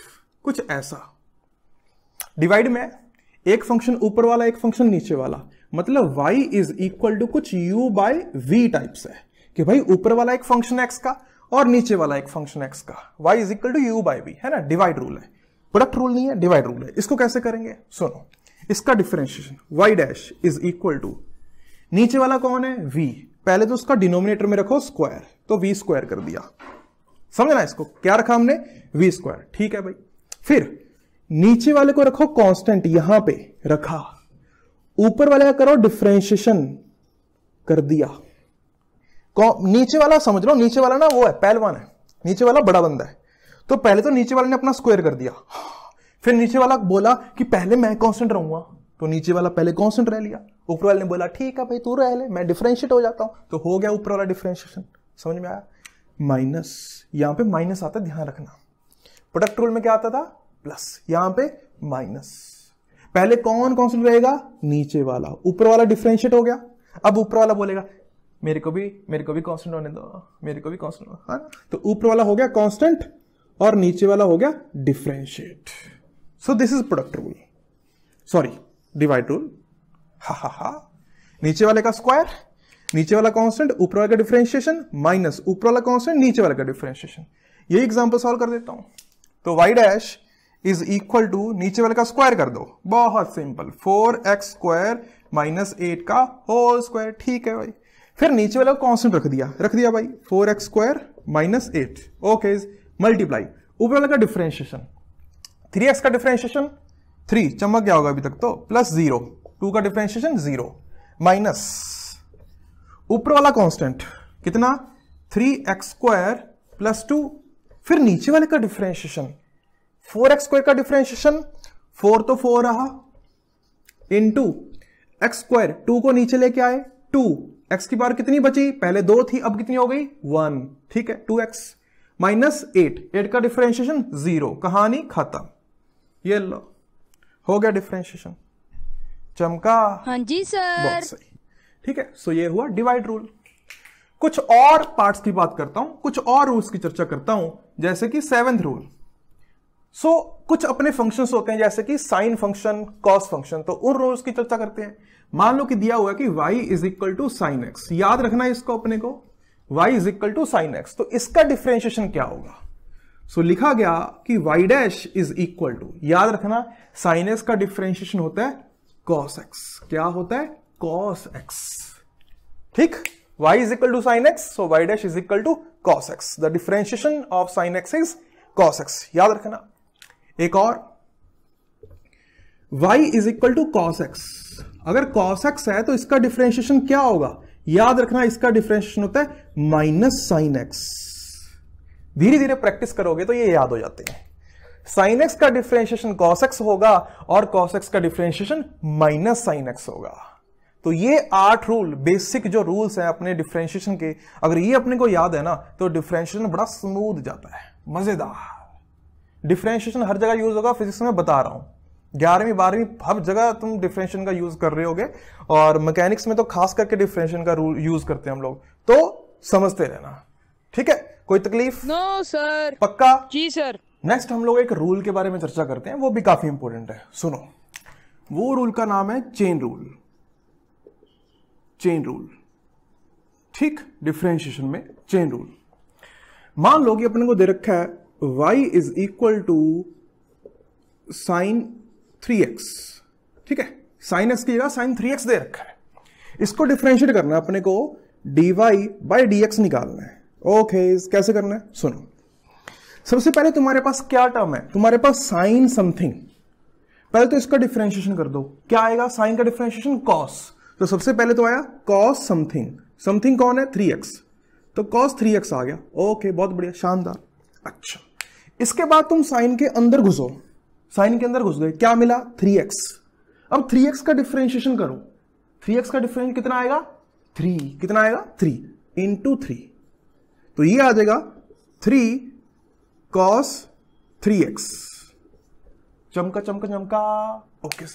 कुछ ऐसा डिवाइड में एक फंक्शन ऊपर वाला एक फंक्शन नीचे वाला मतलब y इज इक्वल टू कुछ u बाय वी टाइप्स है कि भाई ऊपर वाला एक फंक्शन x का और नीचे वाला एक फंक्शन एक्स का y is equal to u by v है ना डिवाइड रूल है प्रोडक्ट रूल नहीं है डिवाइड रूल है इसको कैसे करेंगे सुनो इसका differentiation y dash is equal to नीचे वाला कौन है वी पहले तो उसका डिनोमिनेटर में रखो स्क्वायर तो वी स्क्वायर कर दिया समझना इसको क्या रखा हमने वी स्क्वायर ठीक है भाई फिर नीचे वाले को रखो कांस्टेंट यहां पे रखा ऊपर वाले का करो डिफ्रेंशिएशन कर दिया नीचे वाला समझ लो नीचे वाला ना वो है पहलवान है नीचे वाला बड़ा बंदा है तो पहले तो नीचे वाले ने अपना स्क्वायर कर दिया फिर नीचे वाला बोला कि पहले मैं कॉन्स्टेंट रहूंगा तो नीचे वाला पहले कॉन्स्टेंट रह लिया ऊपर वाले ने बोला ठीक है भाई तू रह ले मैं डिफ्रेंशिएट हो जाता हूं तो हो गया ऊपर वाला डिफ्रेंशिएशन समझ में आया माइनस यहां पे माइनस आता ध्यान रखना प्रोडक्ट रूल में क्या आता था प्लस यहां पे माइनस पहले कौन कॉन्स्टेंट रहेगा नीचे वाला ऊपर वाला डिफ्रेंशिएट हो गया अब ऊपर वाला बोलेगा मेरे को भी मेरे को भी कॉन्स्टेंट होने दो मेरे को भी कॉन्स्टेंट हाँ तो ऊपर वाला हो गया कॉन्स्टेंट और नीचे वाला हो गया differentiate so this is product rule sorry divide rule हा हा हा नीचे वाले का स्क्वायर नीचे वाला कांस्टेंट ऊपर वाले का डिफ्रेंशिएशन माइनस ऊपर वाला कांस्टेंट नीचे वाले का डिफ्रेंशिएशन ये एग्जांपल सॉल्व कर देता हूं तो y dash is equal to नीचे वाले का स्क्वायर कर दो बहुत simple four x square minus eight का होल स्क्वायर ठीक है भाई फिर नीचे वाला कॉन्स्टेंट रख दिया रख दिया भाई four x square minus eight okay multiply ऊपर वाला का डिफरेंशिएशन थ्री एक्स का डिफरेंशिएशन थ्री चमक गया होगा अभी तक तो प्लस जीरो टू का डिफरेंशिएशन जीरो माइनस ऊपर वाला कॉन्स्टेंट कितना three x square plus two फिर नीचे वाले का डिफरेंशिएशन फोर एक्स स्क्वायर का डिफरेंशिएशन फोर तो फोर रहा into x square two को नीचे लेके आए टू एक्स की पावर कितनी बची पहले दो थी अब कितनी हो गई वन ठीक है two x minus eight eight का डिफरेंशिएशन जीरो कहानी खत्म ये लो हो गया डिफरेंशिएशन चमका हाँ जी सर ठीक है सो ये हुआ डिवाइड रूल कुछ और पार्ट्स की बात करता हूं कुछ और रूल्स की चर्चा करता हूं जैसे कि सेवेंथ रूल सो कुछ अपने फंक्शंस होते हैं जैसे कि साइन फंक्शन कॉस फंक्शन तो उन रूल्स की चर्चा करते हैं मान लो कि दिया हुआ कि y is equal to sine x याद रखना है इसको अपने को y is equal to sine x तो इसका डिफ्रेंशिएशन क्या होगा सो so, लिखा गया कि y dash is equal to याद रखना साइन एक्स का डिफ्रेंशिएशन होता है कॉस एक्स क्या होता है कॉस एक्स ठीक y is equal to sine x so y dash is equal to cos x the differentiation of sine x is cos x याद रखना एक और y is equal to cos x अगर cos x है तो इसका differentiation क्या होगा याद रखना इसका डिफ्रेंशिएशन होता है माइनस साइन एक्स धीरे धीरे प्रैक्टिस करोगे तो ये याद हो जाते हैं साइन एक्स का डिफ्रेंशिएशन कॉस एक्स होगा और कॉस एक्स का डिफ्रेंशिएशन माइनस साइन एक्स होगा तो ये आठ रूल बेसिक जो रूल्स हैं अपने डिफ्रेंशिएशन के अगर ये अपने को याद है ना तो डिफ्रेंशिएशन बड़ा स्मूथ जाता है मजेदार डिफ्रेंशिएशन हर जगह यूज होगा फिजिक्स में बता रहा हूं ग्यारहवीं बारहवीं हर जगह तुम डिफरेंशिएशन का यूज कर रहे होगे और मैकेनिक्स में तो खास करके डिफरेंशिएशन का रूल यूज करते हैं हम लोग तो समझते रहना ठीक है कोई तकलीफ नो no, सर पक्का जी सर नेक्स्ट हम लोग एक रूल के बारे में चर्चा करते हैं वो भी काफी इंपॉर्टेंट है सुनो वो रूल का नाम है चेन रूल चेन रूल ठीक डिफ्रेंशिएशन में चेन रूल मान लो कि अपने को दे रखा है y is equal to sine three x ठीक है साइन एक्स की जगह साइन थ्री एक्स दे रखा है इसको डिफ्रेंशिएट करना है अपने को d y by d x निकालना है ओके कैसे करना है सुनो सबसे पहले तुम्हारे पास क्या टर्म है तुम्हारे पास साइन समथिंग पहले तो इसका डिफ्रेंशिएशन कर दो क्या आएगा साइन का डिफ्रेंशिएशन कॉस तो सबसे पहले तो आया कॉस समथिंग समथिंग कौन है थ्री एक्स तो कॉस थ्री एक्स आ गया ओके बहुत बढ़िया शानदार अच्छा इसके बाद तुम साइन के अंदर घुसो साइन के अंदर घुस गए क्या मिला थ्री एक्स अब थ्री एक्स का डिफरेंशिएशन करो थ्री एक्स का डिफरेंस कितना आएगा थ्री कितना आएगा थ्री इंटू थ्री तो ये आ जाएगा थ्री कॉस थ्री एक्स चमका चमका चमका ओके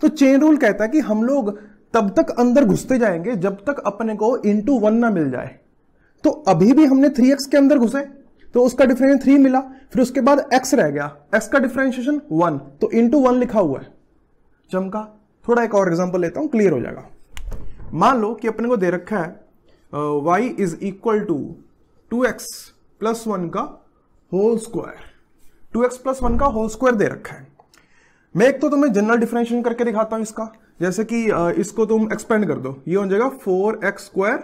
तो चेन रूल कहता है कि हम लोग तब तक अंदर घुसते जाएंगे जब तक अपने को इंटू वन ना मिल जाए तो अभी भी हमने थ्री एक्स के अंदर घुसे तो उसका डिफरेंशन थ्री मिला फिर उसके बाद एक्स रह गया एक्स का डिफरेंशिएशन वन तो इंटू वन लिखा हुआ है चमका थोड़ा एक और एग्जाम्पल लेता हूं क्लियर हो जाएगा मान लो कि अपने को दे रखा है y is equal to two x plus one का whole square two x plus one का होल स्क्वायर दे रखा है मैं एक तो तुम्हें जनरल डिफ्रेंशिएशन करके दिखाता हूं इसका जैसे कि इसको तुम एक्सपेंड कर दो ये हो जाएगा four x square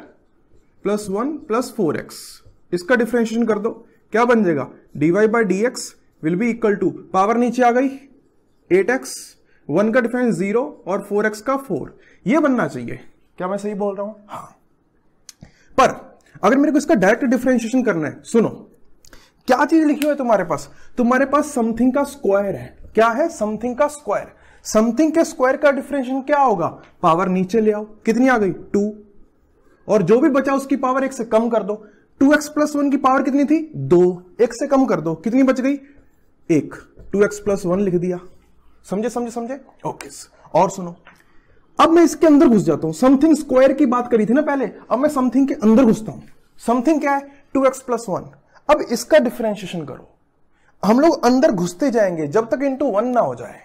plus one plus four x इसका डिफ्रेंशिएशन कर दो क्या बन जाएगा d y by d x will be equal to power नीचे आ गई एट एक्स वन का डिफरेंस जीरो और फोर एक्स का फोर ये बनना चाहिए क्या मैं सही बोल रहा हूं हाँ पर अगर मेरे को इसका डायरेक्ट डिफ्रेंशिएशन करना है सुनो क्या चीज लिखी हुई है तुम्हारे पास तुम्हारे पास समथिंग का स्क्वायर है क्या है समथिंग का स्क्वायर समथिंग के स्क्वायर का डिफरेंशिएशन क्या होगा पावर नीचे ले आओ कितनी आ गई टू और जो भी बचा उसकी पावर एक से कम कर दो टू एक्स प्लस वन की पावर कितनी थी दो एक से कम कर दो कितनी बच गई एक टू एक्स प्लस वन लिख दिया समझे समझे समझे ओके और सुनो अब मैं इसके अंदर घुस जाता हूं समथिंग स्क्वायर की बात करी थी ना पहले अब मैं समथिंग के अंदर घुसता हूं समथिंग क्या है टू एक्स प्लस वन अब इसका डिफ्रेंशिएशन करो हम लोग अंदर घुसते जाएंगे जब तक इंटू वन ना हो जाए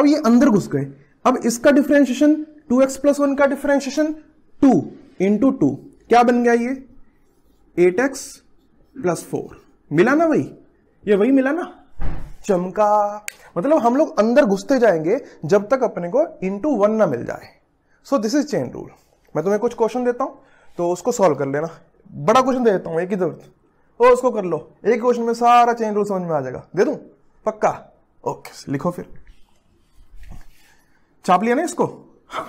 अब ये अंदर घुस गए अब इसका differentiation two x plus one का डिफ्रेंशिएशन टू इंटू टू क्या बन गया ये एट एक्स प्लस फोर मिला ना वही ये वही मिला ना चमका मतलब हम लोग अंदर घुसते जाएंगे जब तक अपने को इंटू वन ना मिल जाए so this is chain rule मैं तुम्हें कुछ क्वेश्चन देता हूं तो उसको सॉल्व कर लेना बड़ा क्वेश्चन दे देता हूं एक ही जरूरत ओ तो उसको कर लो एक क्वेश्चन में सारा चेन रूल समझ में आ जाएगा दे दू पक्का ओके लिखो फिर छाप लिया ना इसको हाँ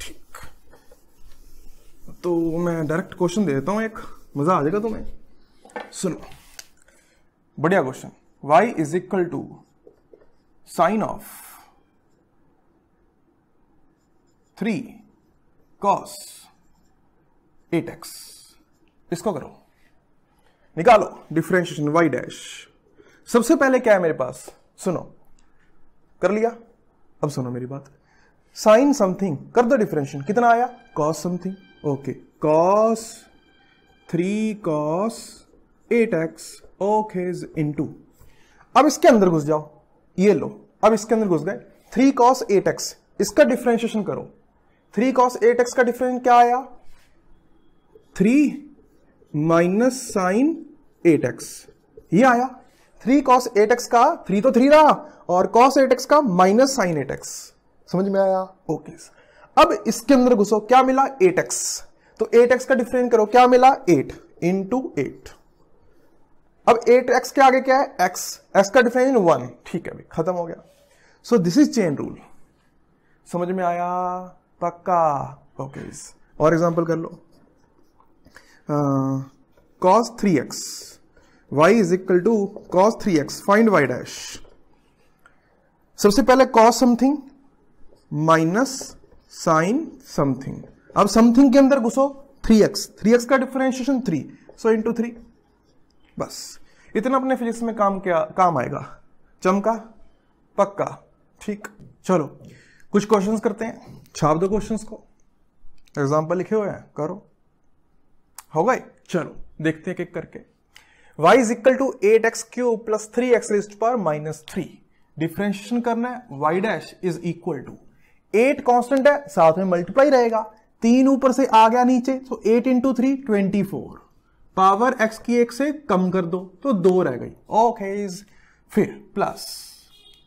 ठीक तो मैं डायरेक्ट क्वेश्चन दे देता हूं एक मज़ा आ जाएगा तुम्हें सुनो बढ़िया question y is equal to sine of three cos eight x इसको करो निकालो डिफ्रेंशिएशन वाई डैश सबसे पहले क्या है मेरे पास सुनो कर लिया अब सुनो मेरी बात साइन समथिंग कर दो डिफरेंशिएशन कितना आया cos something okay cos three cos eight x okay into अब इसके अंदर घुस जाओ ये लो अब इसके अंदर घुस गए थ्री कॉस एट एक्स इसका डिफ्रेंशिएशन करो थ्री कॉस एट एक्स का डिफरेंस क्या आया three minus sine eight x ये आया थ्री कॉस एट एक्स का थ्री तो थ्री रहा और कॉस एट एक्स का माइनस साइन एट एक्स समझ में आया ओके okay. अब इसके अंदर घुसो क्या मिला एट एक्स तो एक्स का डिफरेंस करो क्या मिला एट इन टू एट अब एट एक्स के आगे क्या है एक्स एक्स का डिफरेंस वन ठीक है खत्म हो गया so this is chain rule समझ में आया पक्का ओके और एग्जाम्पल कर लो cos three x Y is equal to cos three x find y dash सबसे पहले cos something minus sine something अब समथिंग के अंदर घुसो थ्री एक्स थ्री एक्स का differentiation three so into three बस इतना अपने फिजिक्स में काम क्या काम आएगा चमका पक्का ठीक चलो कुछ क्वेश्चंस करते हैं छाप दो क्वेश्चंस को एग्जाम्पल लिखे हुए हैं करो हो गए चलो देखते हैं एक करके y is equal to eight x cube plus three x raised पर माइनस थ्री डिफरेंशिएशन करना है y dash is equal to eight constant है साथ में मल्टीप्लाई रहेगा तीन ऊपर से आ गया नीचे तो eight into three twenty four power x की एक से कम कर दो तो दो रह गई ओके फिर प्लस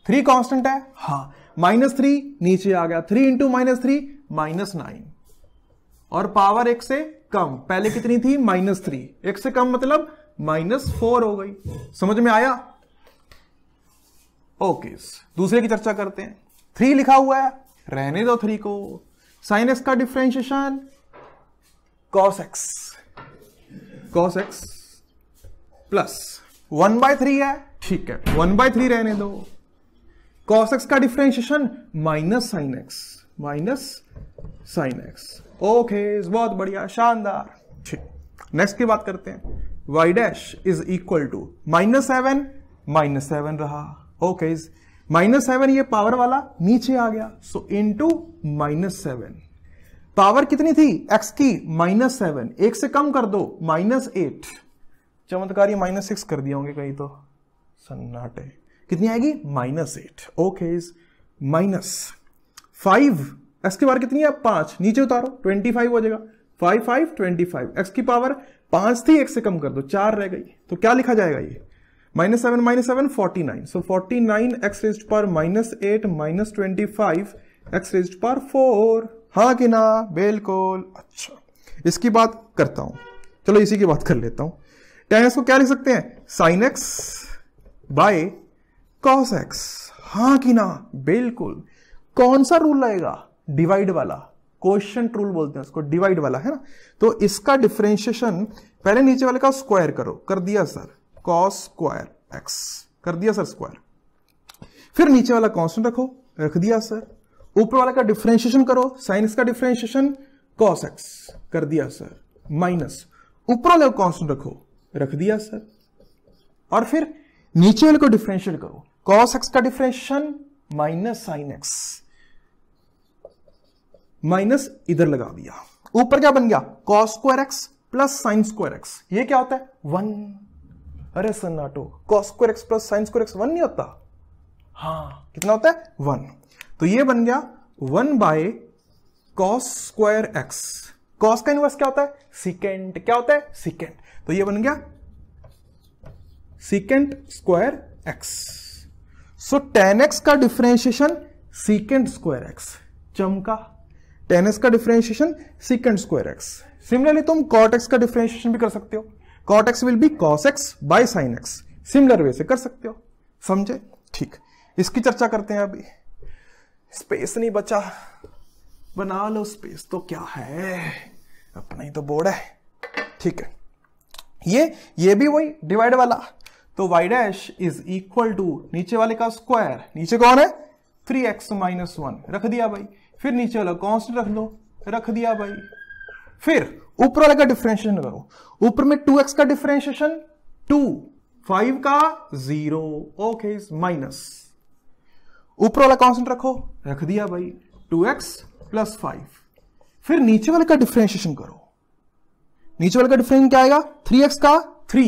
थ्री कांस्टेंट है हा माइनस थ्री नीचे आ गया three into minus three minus nine और पावर एक से कम पहले कितनी थी माइनस थ्री एक से कम मतलब माइनस फोर हो गई समझ में आया ओके दूसरे की चर्चा करते हैं थ्री लिखा हुआ है रहने दो थ्री को साइन एक्स का differentiation cos x cos x plus one by three है ठीक है वन बाय थ्री रहने दो कॉस एक्स का differentiation minus sine x minus sine x okay बहुत बढ़िया शानदार ठीक नेक्स्ट की बात करते हैं y dash is equal to minus seven minus seven रहा ओके okay, माइनस सेवन ये पावर वाला नीचे आ गया so into minus seven power कितनी थी एक्स की माइनस सेवन एक से कम कर दो माइनस एट चमत्कारी माइनस सिक्स कर दिया होंगे कहीं तो सन्नाटे कितनी आएगी minus eight okay minus five x की पावर कितनी है पांच नीचे उतारो ट्वेंटी फाइव हो जाएगा five five twenty five x की पावर पांच थी एक से कम कर दो चार रह गई तो क्या लिखा जाएगा ये seven minus seven forty nine so forty nine x raise पर minus eight minus twenty five x raise पर फोर हाँ कि ना बिल्कुल अच्छा इसकी बात करता हूं चलो इसी की बात कर लेता हूं टेन एक्स को क्या लिख सकते हैं sine x by cos x हाँ कि ना बिल्कुल कौन सा रूल लगेगा डिवाइड वाला क्वेश्चन रूल बोलते हैं उसको डिवाइड वाला है ना तो इसका डिफ्रेंशिएशन पहले नीचे वाले का स्क्वायर करो कर दिया सर कॉस स्क्वायर एक्स कर दिया सर स्क्वायर फिर नीचे वाला कांस्टेंट रखो रख दिया सर ऊपर वाला का डिफ्रेंशिएशन करो साइनस का डिफ्रेंशिएशन कॉस एक्स कर दिया सर माइनस ऊपर वाले कांस्टेंट रखो रख दिया सर और फिर नीचे वाले को डिफ्रेंशिएट करो कॉस एक्स का differentiation minus sine x minus इधर लगा दिया ऊपर क्या बन गया cos square x plus sine square x ये क्या होता है वन अरे सन्नाटो cos square x plus sine square x one नहीं होता हाँ कितना होता है वन तो ये बन गया one by cos square x cos का इनवर्स क्या होता है सिकेंट क्या होता है सिकेंट तो ये बन गया secant square x so tan x का डिफ्रेंशिएशन सिकेंट स्क्वायर एक्स चमका टेन एक्स का differentiation secant square x similarly तुम कॉट एक्स का डिफरेंशिएशन भी कर सकते हो cot x will be cos x by sine x similar way से कर सकते हो समझे ठीक इसकी चर्चा करते हैं अभी स्पेस नहीं बचा बना लो स्पेस तो क्या है अपना ही तो बोर्ड है ठीक है ये ये भी वही डिवाइड वाला तो y dash is equal to नीचे वाले का स्क्वायर नीचे कौन है थ्री एक्स माइनस वन रख दिया भाई फिर नीचे वाला कॉन्स्टेंट रख लो रख दिया भाई फिर ऊपर वाले का डिफ्रेंशिएशन करो ऊपर में टू एक्स का डिफ्रेंशिएशन टू फाइव का जीरो ओके माइनस ऊपर वाला कांस्टेंट रखो रख दिया भाई टू एक्स प्लस फाइव फिर नीचे वाले का डिफ्रेंशिएशन करो नीचे वाले का डिफरेंस क्या आएगा थ्री एक्स का थ्री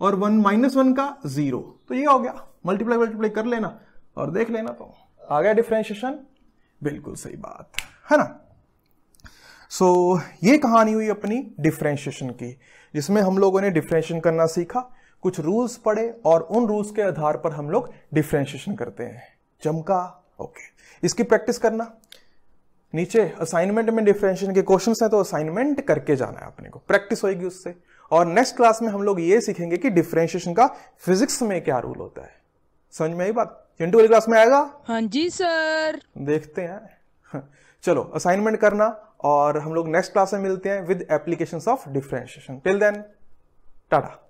और वन माइनस वन का जीरो तो ये हो गया मल्टीप्लाई मल्टीप्लाई कर लेना और देख लेना तो आ गया डिफ्रेंशिएशन बिल्कुल सही बात है ना सो so, ये कहानी हुई अपनी डिफ्रेंशिएशन की जिसमें हम लोगों ने डिफ्रेंशिएशन करना सीखा कुछ रूल्स पढ़े और उन रूल्स के आधार पर हम लोग डिफ्रेंशिएशन करते हैं चमका ओके okay. इसकी प्रैक्टिस करना नीचे असाइनमेंट में डिफ्रेंशिएशन के क्वेश्चन हैं तो असाइनमेंट करके जाना है अपने को प्रैक्टिस होगी उससे और नेक्स्ट क्लास में हम लोग ये सीखेंगे कि डिफ्रेंशिएशन का फिजिक्स में क्या रूल होता है समझ में आई बात चिंटू वाली क्लास में आएगा हाँ जी सर देखते हैं चलो असाइनमेंट करना और हम लोग नेक्स्ट क्लास में मिलते हैं with application of differentiation till then Tata